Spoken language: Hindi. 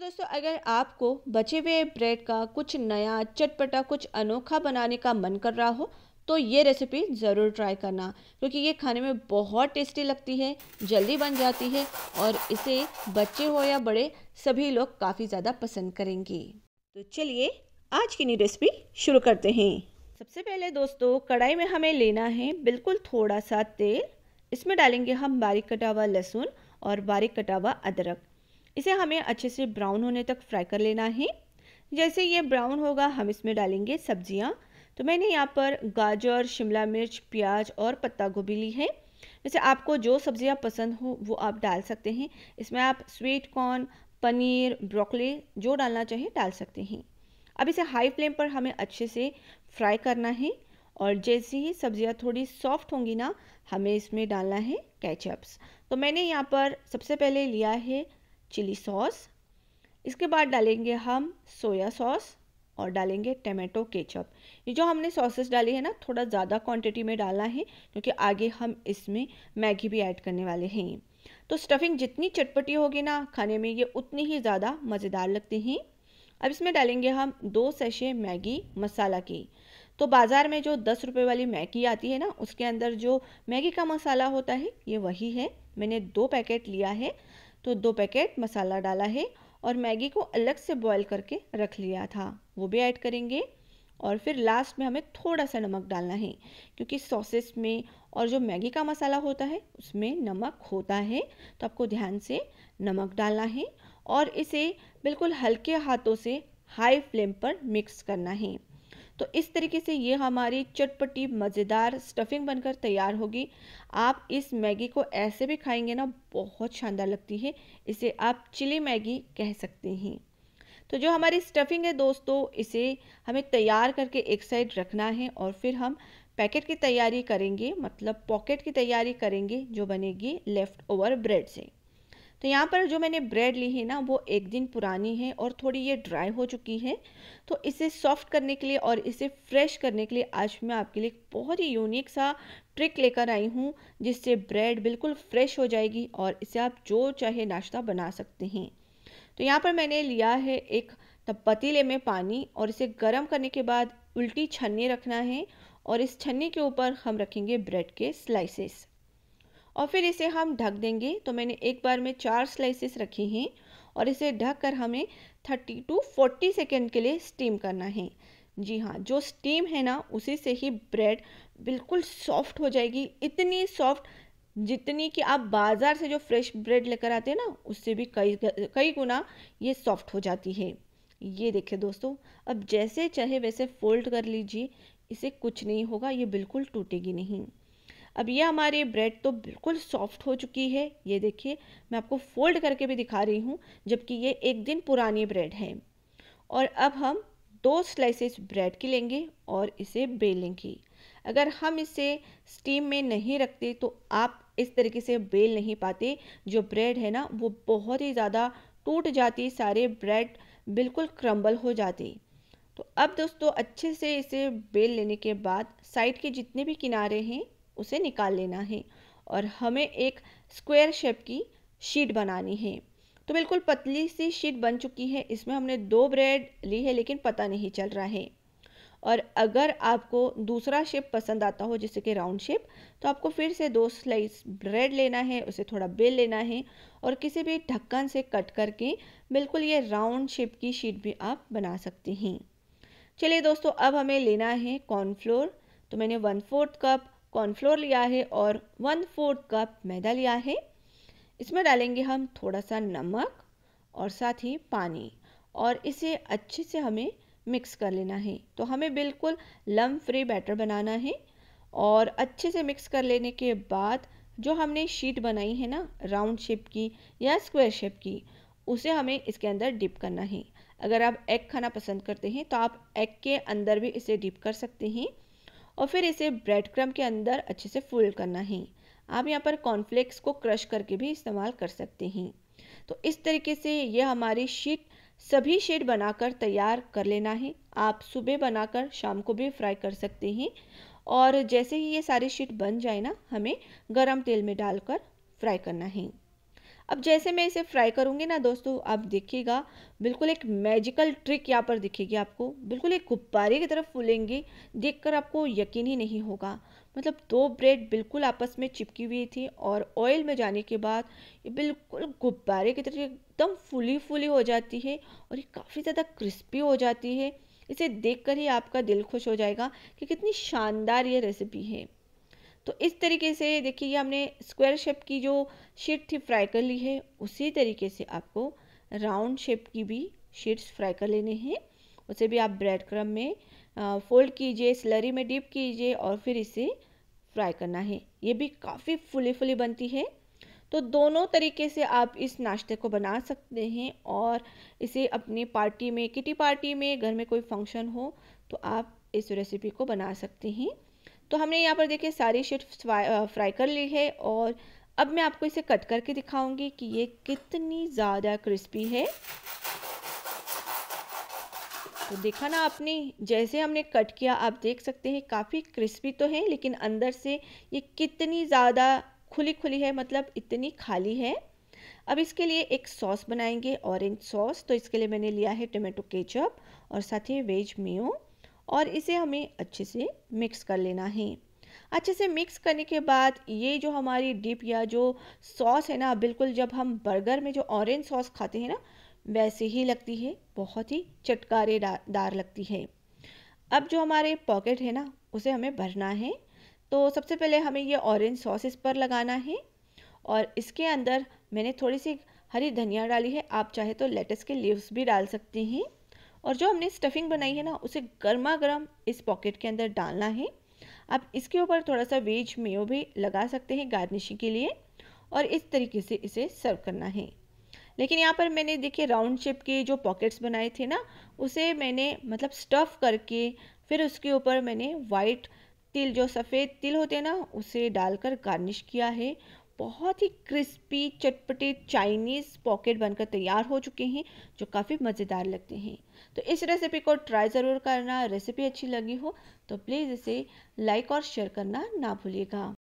तो दोस्तों अगर आपको बचे हुए ब्रेड का कुछ नया चटपटा कुछ अनोखा बनाने का मन कर रहा हो तो ये रेसिपी ज़रूर ट्राई करना क्योंकि ये खाने में बहुत टेस्टी लगती है जल्दी बन जाती है और इसे बच्चे हो या बड़े सभी लोग काफ़ी ज़्यादा पसंद करेंगे तो चलिए आज की नई रेसिपी शुरू करते हैं सबसे पहले दोस्तों कढ़ाई में हमें लेना है बिल्कुल थोड़ा सा तेल इसमें डालेंगे हम बारीक कटा हुआ लहसुन और बारीक कटा हुआ अदरक इसे हमें अच्छे से ब्राउन होने तक फ्राई कर लेना है जैसे ये ब्राउन होगा हम इसमें डालेंगे सब्जियाँ तो मैंने यहाँ पर गाजर शिमला मिर्च प्याज और पत्ता गोभी ली है जैसे आपको जो सब्जियाँ पसंद हो वो आप डाल सकते हैं इसमें आप स्वीट कॉर्न पनीर ब्रोकली जो डालना चाहिए डाल सकते हैं अब इसे हाई फ्लेम पर हमें अच्छे से फ्राई करना है और जैसे ही सब्जियाँ थोड़ी सॉफ्ट होंगी ना हमें इसमें डालना है कैचअप्स तो मैंने यहाँ पर सबसे पहले लिया है चिली सॉस इसके बाद डालेंगे हम सोया सॉस और डालेंगे टमाटो केचप ये जो हमने सॉसेस डाली है ना थोड़ा ज़्यादा क्वांटिटी में डालना है क्योंकि आगे हम इसमें मैगी भी ऐड करने वाले हैं तो स्टफिंग जितनी चटपटी होगी ना खाने में ये उतनी ही ज़्यादा मज़ेदार लगती हैं अब इसमें डालेंगे हम दो सैशे मैगी मसाला की तो बाज़ार में जो दस रुपये वाली मैगी आती है ना उसके अंदर जो मैगी का मसाला होता है ये वही है मैंने दो पैकेट लिया है तो दो पैकेट मसाला डाला है और मैगी को अलग से बॉईल करके रख लिया था वो भी ऐड करेंगे और फिर लास्ट में हमें थोड़ा सा नमक डालना है क्योंकि सॉसेस में और जो मैगी का मसाला होता है उसमें नमक होता है तो आपको ध्यान से नमक डालना है और इसे बिल्कुल हल्के हाथों से हाई फ्लेम पर मिक्स करना है तो इस तरीके से ये हमारी चटपटी मज़ेदार स्टफिंग बनकर तैयार होगी आप इस मैगी को ऐसे भी खाएंगे ना बहुत शानदार लगती है इसे आप चिली मैगी कह सकते हैं तो जो हमारी स्टफिंग है दोस्तों इसे हमें तैयार करके एक साइड रखना है और फिर हम पैकेट की तैयारी करेंगे मतलब पॉकेट की तैयारी करेंगे जो बनेगी लेफ़्ट ओवर ब्रेड से तो यहाँ पर जो मैंने ब्रेड ली है ना वो एक दिन पुरानी है और थोड़ी ये ड्राई हो चुकी है तो इसे सॉफ्ट करने के लिए और इसे फ्रेश करने के लिए आज मैं आपके लिए बहुत ही यूनिक सा ट्रिक लेकर आई हूँ जिससे ब्रेड बिल्कुल फ्रेश हो जाएगी और इसे आप जो चाहे नाश्ता बना सकते हैं तो यहाँ पर मैंने लिया है एक पतीले में पानी और इसे गर्म करने के बाद उल्टी छन्नी रखना है और इस छन्नी के ऊपर हम रखेंगे ब्रेड के स्लाइसेस और फिर इसे हम ढक देंगे तो मैंने एक बार में चार स्लाइसेस रखी हैं और इसे ढक कर हमें थर्टी टू फोर्टी सेकेंड के लिए स्टीम करना है जी हाँ जो स्टीम है ना उसी से ही ब्रेड बिल्कुल सॉफ्ट हो जाएगी इतनी सॉफ्ट जितनी कि आप बाज़ार से जो फ्रेश ब्रेड लेकर आते हैं ना उससे भी कई कई गुना ये सॉफ्ट हो जाती है ये देखे दोस्तों अब जैसे चाहे वैसे फोल्ड कर लीजिए इसे कुछ नहीं होगा ये बिल्कुल टूटेगी नहीं अब ये हमारी ब्रेड तो बिल्कुल सॉफ्ट हो चुकी है ये देखिए मैं आपको फोल्ड करके भी दिखा रही हूँ जबकि ये एक दिन पुरानी ब्रेड है और अब हम दो स्लाइसेस ब्रेड की लेंगे और इसे बेलेंगे अगर हम इसे स्टीम में नहीं रखते तो आप इस तरीके से बेल नहीं पाते जो ब्रेड है ना वो बहुत ही ज़्यादा टूट जाती सारे ब्रेड बिल्कुल क्रम्बल हो जाते तो अब दोस्तों अच्छे से इसे बेल लेने के बाद साइड के जितने भी किनारे हैं उसे निकाल लेना है और हमें एक स्क्वायर शेप की शीट बनानी है तो बिल्कुल पतली सी शीट बन चुकी है इसमें हमने दो ब्रेड ली है लेकिन पता नहीं चल रहा है और अगर आपको दूसरा शेप पसंद आता हो जैसे कि राउंड शेप तो आपको फिर से दो स्लाइस ब्रेड लेना है उसे थोड़ा बेल लेना है और किसी भी ढक्कन से कट करके बिल्कुल ये राउंड शेप की शीट भी आप बना सकती हैं चलिए दोस्तों अब हमें लेना है कॉर्नफ्लोर तो मैंने वन फोर्थ कप कॉर्नफ्लोर लिया है और वन फोर्थ कप मैदा लिया है इसमें डालेंगे हम थोड़ा सा नमक और साथ ही पानी और इसे अच्छे से हमें मिक्स कर लेना है तो हमें बिल्कुल लम फ्री बैटर बनाना है और अच्छे से मिक्स कर लेने के बाद जो हमने शीट बनाई है ना राउंड शेप की या स्क्वायर शेप की उसे हमें इसके अंदर डिप करना है अगर आप एग खाना पसंद करते हैं तो आप एग के अंदर भी इसे डिप कर सकते हैं और फिर इसे ब्रेड क्रम के अंदर अच्छे से फोल्ड करना है आप यहाँ पर कॉर्नफ्लेक्स को क्रश करके भी इस्तेमाल कर सकते हैं तो इस तरीके से यह हमारी शीट सभी शीट बनाकर तैयार कर लेना है आप सुबह बनाकर शाम को भी फ्राई कर सकते हैं और जैसे ही ये सारी शीट बन जाए ना हमें गरम तेल में डालकर फ्राई करना है अब जैसे मैं इसे फ्राई करूँगी ना दोस्तों आप देखिएगा बिल्कुल एक मैजिकल ट्रिक यहाँ पर दिखेगी आपको बिल्कुल एक गुब्बारे की तरफ फूलेंगी देखकर आपको यकीन ही नहीं होगा मतलब दो ब्रेड बिल्कुल आपस में चिपकी हुई थी और ऑयल में जाने के बाद ये बिल्कुल गुब्बारे की तरह एकदम फूली फूली हो जाती है और ये काफ़ी ज़्यादा क्रिस्पी हो जाती है इसे देखकर ही आपका दिल खुश हो जाएगा कि कितनी शानदार ये रेसिपी है तो इस तरीके से देखिए हमने स्क्वायर शेप की जो शीट थी फ्राई कर ली है उसी तरीके से आपको राउंड शेप की भी शीट्स फ्राई कर लेने हैं उसे भी आप ब्रेड क्रम में फोल्ड कीजिए स्लरी में डिप कीजिए और फिर इसे फ्राई करना है ये भी काफ़ी फुली फुली बनती है तो दोनों तरीके से आप इस नाश्ते को बना सकते हैं और इसे अपनी पार्टी में किटी पार्टी में घर में कोई फंक्शन हो तो आप इस रेसिपी को बना सकते हैं तो हमने यहाँ पर देखिए सारी शीट फ्राई कर ली है और अब मैं आपको इसे कट करके दिखाऊंगी कि ये कितनी ज़्यादा क्रिस्पी है तो देखा ना आपने जैसे हमने कट किया आप देख सकते हैं काफ़ी क्रिस्पी तो है लेकिन अंदर से ये कितनी ज़्यादा खुली खुली है मतलब इतनी खाली है अब इसके लिए एक सॉस बनाएंगे ऑरेंज सॉस तो इसके लिए मैंने लिया है टोमेटो केचप और साथ ही वेज मेयू और इसे हमें अच्छे से मिक्स कर लेना है अच्छे से मिक्स करने के बाद ये जो हमारी डिप या जो सॉस है ना बिल्कुल जब हम बर्गर में जो ऑरेंज सॉस खाते हैं ना वैसे ही लगती है बहुत ही चटकारेदार लगती है अब जो हमारे पॉकेट है ना उसे हमें भरना है तो सबसे पहले हमें ये ऑरेंज सॉस इस पर लगाना है और इसके अंदर मैंने थोड़ी सी हरी धनिया डाली है आप चाहे तो लेटस के लीव्स भी डाल सकते हैं और जो हमने स्टफिंग बनाई है ना उसे गर्मा गर्म इस पॉकेट के अंदर डालना है आप इसके ऊपर थोड़ा सा वेज मेयो भी लगा सकते हैं गार्निशिंग के लिए और इस तरीके से इसे सर्व करना है लेकिन यहाँ पर मैंने देखिए राउंड शेप के जो पॉकेट्स बनाए थे ना उसे मैंने मतलब स्टफ़ करके फिर उसके ऊपर मैंने वाइट तिल जो सफ़ेद तिल होते हैं ना उसे डालकर गार्निश किया है बहुत ही क्रिस्पी चटपटे चाइनीज़ पॉकेट बनकर तैयार हो चुके हैं जो काफ़ी मज़ेदार लगते हैं तो इस रेसिपी को ट्राई ज़रूर करना रेसिपी अच्छी लगी हो तो प्लीज़ इसे लाइक और शेयर करना ना भूलिएगा